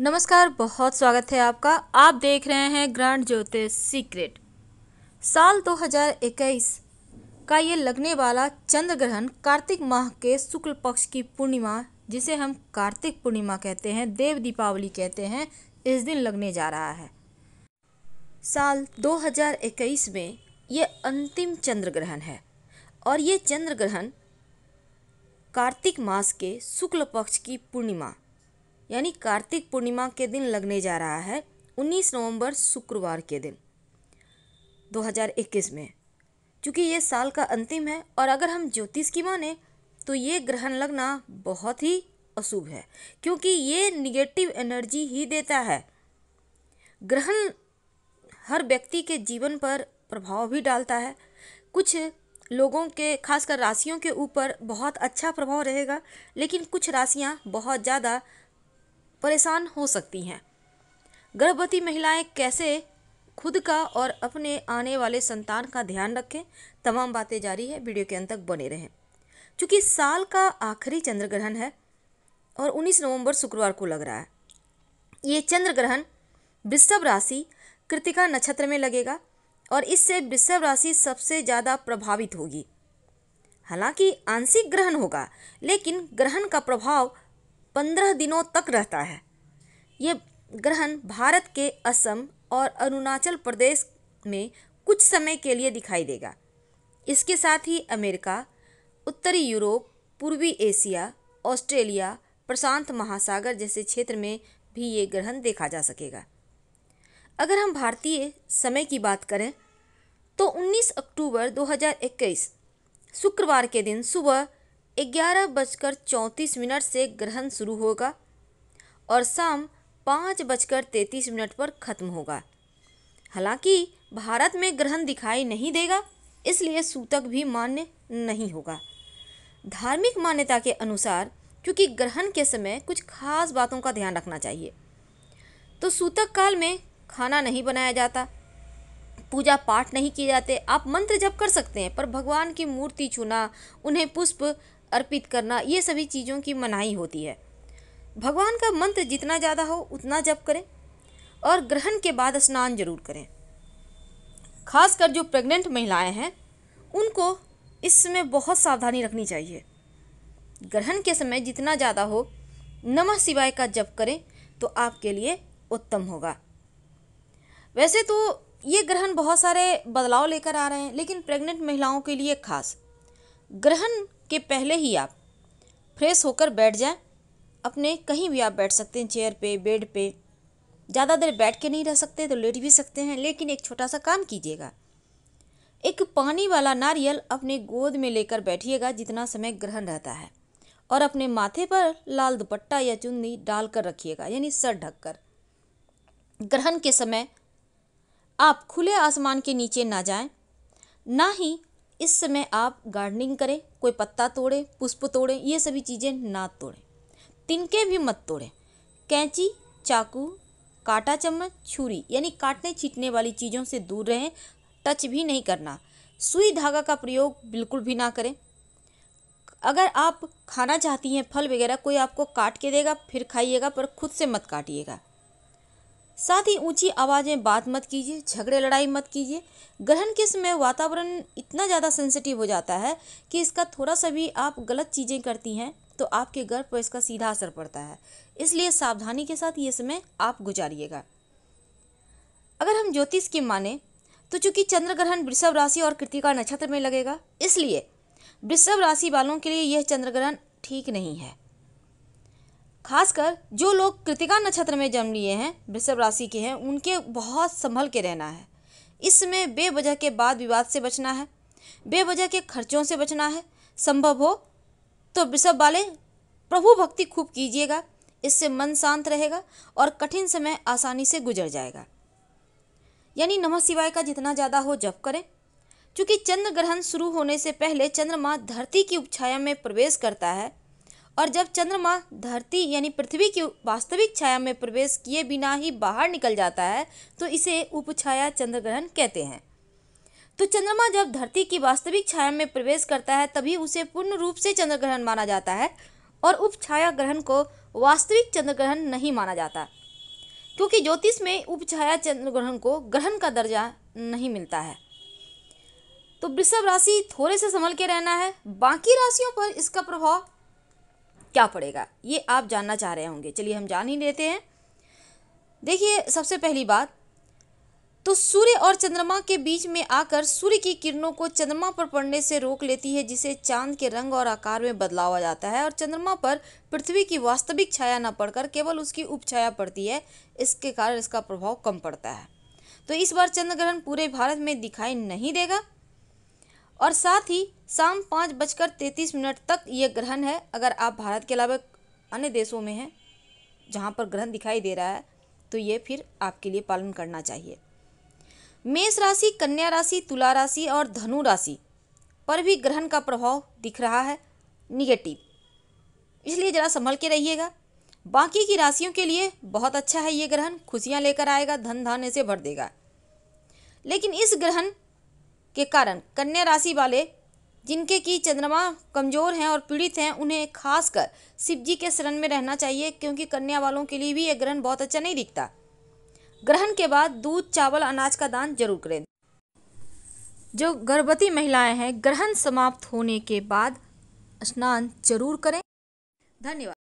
नमस्कार बहुत स्वागत है आपका आप देख रहे हैं ग्रांड ज्योतिष सीक्रेट साल 2021 का ये लगने वाला चंद्र ग्रहण कार्तिक माह के शुक्ल पक्ष की पूर्णिमा जिसे हम कार्तिक पूर्णिमा कहते हैं देव दीपावली कहते हैं इस दिन लगने जा रहा है साल 2021 में ये अंतिम चंद्र ग्रहण है और ये चंद्र ग्रहण कार्तिक मास के शुक्ल पक्ष की पूर्णिमा यानी कार्तिक पूर्णिमा के दिन लगने जा रहा है 19 नवंबर शुक्रवार के दिन 2021 में क्योंकि ये साल का अंतिम है और अगर हम ज्योतिष की माने तो ये ग्रहण लगना बहुत ही अशुभ है क्योंकि ये निगेटिव एनर्जी ही देता है ग्रहण हर व्यक्ति के जीवन पर प्रभाव भी डालता है कुछ लोगों के खासकर राशियों के ऊपर बहुत अच्छा प्रभाव रहेगा लेकिन कुछ राशियाँ बहुत ज़्यादा परेशान हो सकती हैं गर्भवती महिलाएं कैसे खुद का और अपने आने वाले संतान का ध्यान रखें तमाम बातें जारी है वीडियो के अंत तक बने रहें चूँकि साल का आखिरी चंद्र ग्रहण है और 19 नवंबर शुक्रवार को लग रहा है ये चंद्र ग्रहण वृषभ राशि कृतिका नक्षत्र में लगेगा और इससे वृषभ राशि सबसे ज़्यादा प्रभावित होगी हालांकि आंशिक ग्रहण होगा लेकिन ग्रहण का प्रभाव पंद्रह दिनों तक रहता है ये ग्रहण भारत के असम और अरुणाचल प्रदेश में कुछ समय के लिए दिखाई देगा इसके साथ ही अमेरिका उत्तरी यूरोप पूर्वी एशिया ऑस्ट्रेलिया प्रशांत महासागर जैसे क्षेत्र में भी ये ग्रहण देखा जा सकेगा अगर हम भारतीय समय की बात करें तो 19 अक्टूबर 2021 शुक्रवार के दिन सुबह ग्यारह बजकर चौंतीस मिनट से ग्रहण शुरू होगा और शाम पाँच बजकर तैंतीस मिनट पर ख़त्म होगा हालांकि भारत में ग्रहण दिखाई नहीं देगा इसलिए सूतक भी मान्य नहीं होगा धार्मिक मान्यता के अनुसार क्योंकि ग्रहण के समय कुछ खास बातों का ध्यान रखना चाहिए तो सूतक काल में खाना नहीं बनाया जाता पूजा पाठ नहीं किए जाते आप मंत्र जप कर सकते हैं पर भगवान की मूर्ति छूना उन्हें पुष्प अर्पित करना ये सभी चीज़ों की मनाही होती है भगवान का मंत्र जितना ज़्यादा हो उतना जप करें और ग्रहण के बाद स्नान जरूर करें खासकर जो प्रेग्नेंट महिलाएं हैं उनको इसमें बहुत सावधानी रखनी चाहिए ग्रहण के समय जितना ज़्यादा हो नमः शिवाय का जप करें तो आपके लिए उत्तम होगा वैसे तो ये ग्रहण बहुत सारे बदलाव लेकर आ रहे हैं लेकिन प्रेग्नेंट महिलाओं के लिए खास ग्रहण के पहले ही आप फ्रेश होकर बैठ जाएं अपने कहीं भी आप बैठ सकते हैं चेयर पे बेड पे ज़्यादा देर बैठ के नहीं रह सकते तो लेट भी सकते हैं लेकिन एक छोटा सा काम कीजिएगा एक पानी वाला नारियल अपने गोद में लेकर बैठिएगा जितना समय ग्रहण रहता है और अपने माथे पर लाल दुपट्टा या चुन्नी डालकर रखिएगा यानी सर ढककर ग्रहण के समय आप खुले आसमान के नीचे ना जाएं ना ही इस समय आप गार्डनिंग करें कोई पत्ता तोड़ें पुष्प तोड़ें ये सभी चीज़ें ना तोड़ें तिनके भी मत तोड़ें कैंची चाकू काटा चम्मच छुरी यानी काटने छीटने वाली चीज़ों से दूर रहें टच भी नहीं करना सुई धागा का प्रयोग बिल्कुल भी ना करें अगर आप खाना चाहती हैं फल वगैरह कोई आपको काट के देगा फिर खाइएगा पर खुद से मत काटिएगा साथ ही ऊंची आवाज़ें बात मत कीजिए झगड़े लड़ाई मत कीजिए ग्रहण के समय वातावरण इतना ज़्यादा सेंसिटिव हो जाता है कि इसका थोड़ा सा भी आप गलत चीज़ें करती हैं तो आपके घर पर इसका सीधा असर पड़ता है इसलिए सावधानी के साथ ये समय आप गुजारिएगा अगर हम ज्योतिष की माने तो चूंकि चंद्र ग्रहण वृषभ राशि और कृतिका नक्षत्र में लगेगा इसलिए वृषभ राशि वालों के लिए यह चंद्र ग्रहण ठीक नहीं है खासकर जो लोग कृतिका नक्षत्र में जन्म लिए हैं वृषभ राशि के हैं उनके बहुत संभल के रहना है इसमें बेवजह के बाद विवाद से बचना है बेवजह के खर्चों से बचना है संभव हो तो वृषभ वाले प्रभु भक्ति खूब कीजिएगा इससे मन शांत रहेगा और कठिन समय आसानी से गुजर जाएगा यानी नमः शिवाय का जितना ज़्यादा हो जप करें क्योंकि चंद्र ग्रहण शुरू होने से पहले चंद्रमा धरती की उपछाया में प्रवेश करता है और जब चंद्रमा धरती यानी पृथ्वी की वास्तविक छाया में प्रवेश किए बिना ही बाहर निकल जाता है तो इसे उपछाया चंद्र ग्रहण कहते हैं तो चंद्रमा जब धरती की वास्तविक छाया में प्रवेश करता है तभी उसे पूर्ण रूप से चंद्रग्रहण माना जाता है और उपछाया ग्रहण को वास्तविक चंद्रग्रहण नहीं माना जाता क्योंकि ज्योतिष में उपछाया चंद्रग्रहण को ग्रहण का दर्जा नहीं मिलता है तो वृषभ राशि थोड़े से संभल के रहना है बाकी राशियों पर इसका प्रभाव क्या पड़ेगा ये आप जानना चाह रहे होंगे चलिए हम जान ही लेते हैं देखिए सबसे पहली बात तो सूर्य और चंद्रमा के बीच में आकर सूर्य की किरणों को चंद्रमा पर पड़ने से रोक लेती है जिसे चांद के रंग और आकार में बदलाव आ जाता है और चंद्रमा पर पृथ्वी की वास्तविक छाया न पड़कर केवल उसकी उपछाया पड़ती है इसके कारण इसका प्रभाव कम पड़ता है तो इस बार चंद्र ग्रहण पूरे भारत में दिखाई नहीं देगा और साथ ही शाम पाँच बजकर तैंतीस मिनट तक ये ग्रहण है अगर आप भारत के अलावा अन्य देशों में हैं जहाँ पर ग्रहण दिखाई दे रहा है तो ये फिर आपके लिए पालन करना चाहिए मेष राशि कन्या राशि तुला राशि और धनु राशि पर भी ग्रहण का प्रभाव दिख रहा है निगेटिव इसलिए ज़रा संभल के रहिएगा बाकी की राशियों के लिए बहुत अच्छा है ये ग्रहण खुशियाँ लेकर आएगा धन धान्य से भर देगा लेकिन इस ग्रहण के कारण कन्या राशि वाले जिनके की चंद्रमा कमजोर हैं और पीड़ित हैं उन्हें खासकर शिव जी के शरण में रहना चाहिए क्योंकि कन्या वालों के लिए भी यह ग्रहण बहुत अच्छा नहीं दिखता ग्रहण के बाद दूध चावल अनाज का दान जरूर करें जो गर्भवती महिलाएं हैं ग्रहण समाप्त होने के बाद स्नान जरूर करें धन्यवाद